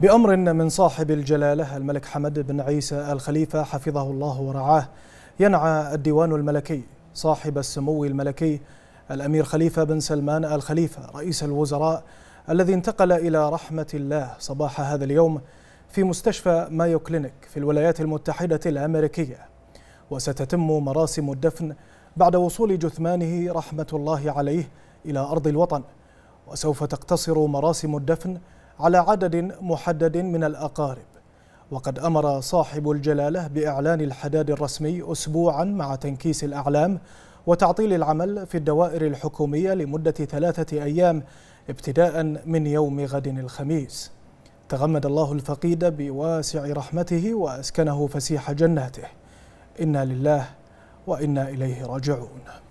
بأمر من صاحب الجلالة الملك حمد بن عيسى الخليفة حفظه الله ورعاه ينعى الديوان الملكي صاحب السمو الملكي الأمير خليفة بن سلمان الخليفة رئيس الوزراء الذي انتقل إلى رحمة الله صباح هذا اليوم في مستشفى مايو كلينيك في الولايات المتحدة الأمريكية وستتم مراسم الدفن بعد وصول جثمانه رحمة الله عليه إلى أرض الوطن وسوف تقتصر مراسم الدفن على عدد محدد من الأقارب وقد أمر صاحب الجلالة بإعلان الحداد الرسمي أسبوعا مع تنكيس الأعلام وتعطيل العمل في الدوائر الحكومية لمدة ثلاثة أيام ابتداء من يوم غد الخميس تغمد الله الفقيد بواسع رحمته وأسكنه فسيح جناته إنا لله وإنا إليه راجعون